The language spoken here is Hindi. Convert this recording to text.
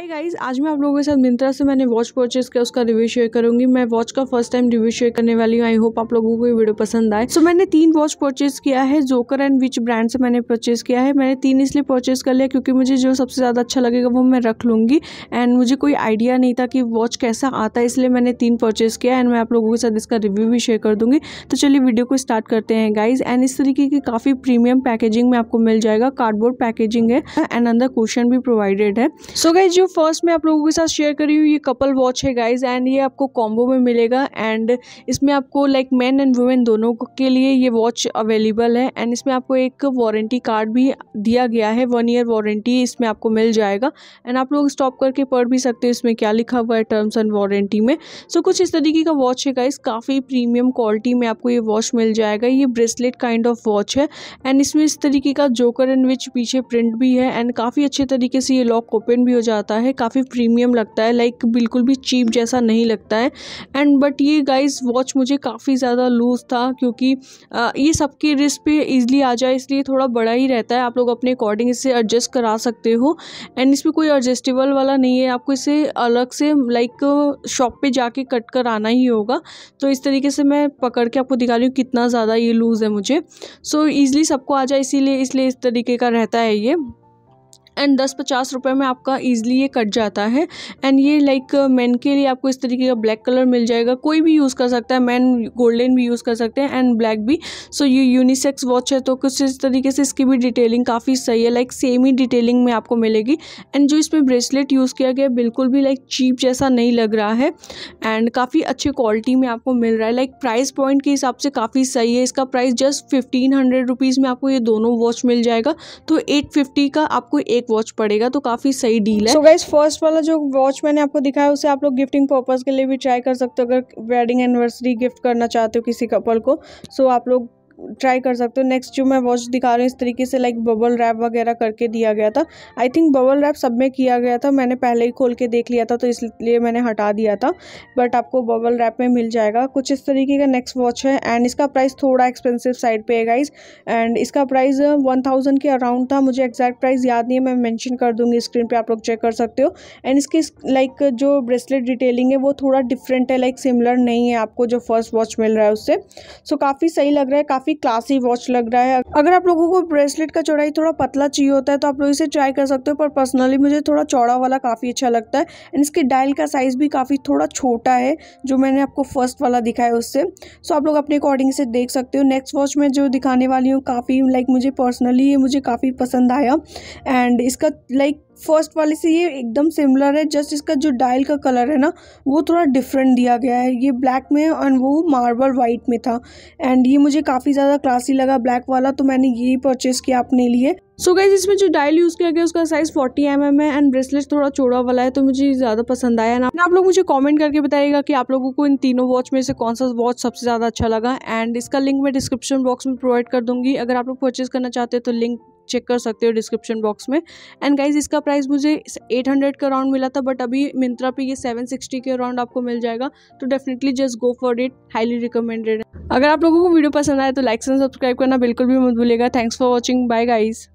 हाय गाइस आज मैं आप लोगों के साथ मिंत्रा से मैंने वॉच परचेस किया उसका रिव्यू शेयर करूंगी मैं वॉच का फर्स्ट टाइम रिव्यू शेयर करने वाली हूँ आई होप आप लोगों को ये वीडियो पसंद आए सो so, मैंने तीन वॉच परचेस किया है जोकर एंड विच ब्रांड से मैंने परचेस किया है मैंने तीन इसलिए परचेस कर लिया क्योंकि मुझे जो सबसे ज़्यादा अच्छा लगेगा वो मैं रख लूँगी एंड मुझे कोई आइडिया नहीं था कि वॉच कैसा आता है इसलिए मैंने तीन परचेस किया एंड मैं आप लोगों के साथ इसका रिव्यू भी शेयर कर दूँगी तो चलिए वीडियो को स्टार्ट करते हैं गाइज एंड इस तरीके की काफ़ी प्रीमियम पैकेजिंग में आपको मिल जाएगा कार्डबोर्ड पैकेजिंग है एंड अंदर क्वेश्चन भी प्रोवाइडेड है सो गाइज जो फर्स्ट मैं आप लोगों के साथ शेयर कर रही हूँ ये कपल वॉच है गाइज एंड ये आपको कॉम्बो में मिलेगा एंड इसमें आपको लाइक मैन एंड वुमेन दोनों के लिए ये वॉच अवेलेबल है एंड इसमें आपको एक वारंटी कार्ड भी दिया गया है वन ईयर वारंटी इसमें आपको मिल जाएगा एंड आप लोग स्टॉप करके पढ़ भी सकते हो इसमें क्या लिखा हुआ है टर्म्स एंड वारंटी में सो so, कुछ इस तरीके का वॉच है गाइज काफ़ी प्रीमियम क्वालिटी में आपको ये वॉच मिल जाएगा ये ब्रेसलेट काइंड ऑफ वॉच है एंड इसमें इस तरीके का जोकर एंड विच पीछे प्रिंट भी है एंड काफ़ी अच्छे तरीके से ये लॉक ओपन भी हो जाता है है काफ़ी प्रीमियम लगता है लाइक बिल्कुल भी चीप जैसा नहीं लगता है एंड बट ये गाइस वॉच मुझे काफ़ी ज़्यादा लूज़ था क्योंकि आ, ये सबके रिस्क पे ईजिली आ जाए इसलिए थोड़ा बड़ा ही रहता है आप लोग अपने अकॉर्डिंग इसे एडजस्ट करा सकते हो एंड इसमें कोई एडजस्टेबल वाला नहीं है आपको इसे अलग से लाइक शॉप पे जाके कट कर आना ही होगा तो इस तरीके से मैं पकड़ के आपको दिखा रही हूँ कितना ज़्यादा ये लूज़ है मुझे सो so, ईज़िली सबको आ जाए इसीलिए इसलिए इस तरीके का रहता है ये एंड दस पचास रुपये में आपका ईजिली ये कट जाता है एंड ये लाइक मैन के लिए आपको इस तरीके का ब्लैक कलर मिल जाएगा कोई भी यूज़ कर सकता है मैन गोल्डन भी यूज़ कर सकते हैं एंड ब्लैक भी सो so, ये यूनिसेक्स वॉच है तो कुछ इस तरीके से इसकी भी डिटेलिंग काफ़ी सही है लाइक सेम ही डिटेलिंग में आपको मिलेगी एंड जो इसमें ब्रेसलेट यूज़ किया गया बिल्कुल भी लाइक चीप जैसा नहीं लग रहा है एंड काफ़ी अच्छी क्वालिटी में आपको मिल रहा है लाइक प्राइस पॉइंट के हिसाब से काफ़ी सही है इसका price just fifteen hundred rupees में आपको ये दोनों वॉच मिल जाएगा तो एट फिफ्टी का आपको एक वॉच पड़ेगा तो काफ़ी सही डील है सो गाइस फर्स्ट वाला जो वॉच मैंने आपको दिखाया उसे आप लोग गिफ्टिंग पर्पज़ के लिए भी ट्राई कर सकते हो अगर वेडिंग एनिवर्सरी गिफ्ट करना चाहते हो किसी कपल को सो so, आप लोग ट्राई कर सकते हो नेक्स्ट जो मैं वॉच दिखा रही हूँ इस तरीके से लाइक बबल रैप वगैरह करके दिया गया था आई थिंक बबल रैप सब में किया गया था मैंने पहले ही खोल के देख लिया था तो इसलिए मैंने हटा दिया था बट आपको बबल रैप में मिल जाएगा कुछ इस तरीके का नेक्स्ट वॉच है एंड इसका प्राइस थोड़ा एक्सपेंसिव साइड पे है गाइज एंड इसका प्राइस वन थाउजेंड के अराउंड था मुझे एक्जैक्ट प्राइस याद नहीं है मैं मैंशन कर दूँगी स्क्रीन पर आप लोग चेक कर सकते हो एंड इसकी लाइक जो ब्रेसलेट डिटेलिंग है वो थोड़ा डिफरेंट है लाइक सिमिलर नहीं है आपको जो फर्स्ट वॉच मिल रहा है उससे सो so, काफ़ी सही लग रहा है काफ़ी काफी क्लासी वॉच लग रहा है अगर आप लोगों को ब्रेसलेट का चौड़ाई थोड़ा पतला चाहिए होता है तो आप लोग इसे ट्राई कर सकते हो पर पर्सनली मुझे थोड़ा चौड़ा वाला काफ़ी अच्छा लगता है एंड इसके डायल का साइज़ भी काफ़ी थोड़ा छोटा है जो मैंने आपको फर्स्ट वाला दिखाया उससे सो आप लोग अपने अकॉर्डिंग से देख सकते हो नेक्स्ट वॉच में जो दिखाने वाली हूँ काफ़ी लाइक मुझे पर्सनली ये मुझे काफ़ी पसंद आया एंड इसका लाइक फर्स्ट वाले से ये एकदम सिमिलर है जस्ट इसका जो डायल का कलर है ना वो थोड़ा डिफरेंट दिया गया है ये ब्लैक में एंड और वो मार्बल वाइट में था एंड ये मुझे काफ़ी ज़्यादा क्लासी लगा ब्लैक वाला तो मैंने यही परचेस किया अपने लिए सो so गाइज इसमें जो डायल यूज़ किया गया उसका साइज़ फोर्टी एम एम है एंड ब्रेसलेट थोड़ा चौड़ा वाला है तो मुझे ज़्यादा पसंद आया ना आप लोग मुझे कॉमेंट करके बताइएगा कि आप लोगों को इन तीनों वॉच में से कौन सा वॉच सबसे ज़्यादा अच्छा लगा एंड इसका लिंक मैं डिस्क्रिप्शन बॉक्स में प्रोवाइड कर दूंगी अगर आप लोग परचेज़ करना चाहते हैं तो लिंक चेक कर सकते हो डिस्क्रिप्शन बॉक्स में एंड गाइज इसका प्राइस मुझे 800 का राउंड मिला था बट अभी मिंत्रा पे ये 760 के राउंड आपको मिल जाएगा तो definitely just go for it highly recommended अगर आप लोगों को वीडियो पसंद आए तो लाइक एंड सब्सक्राइब करना बिल्कुल भी मत भूलिएगा thanks for watching bye guys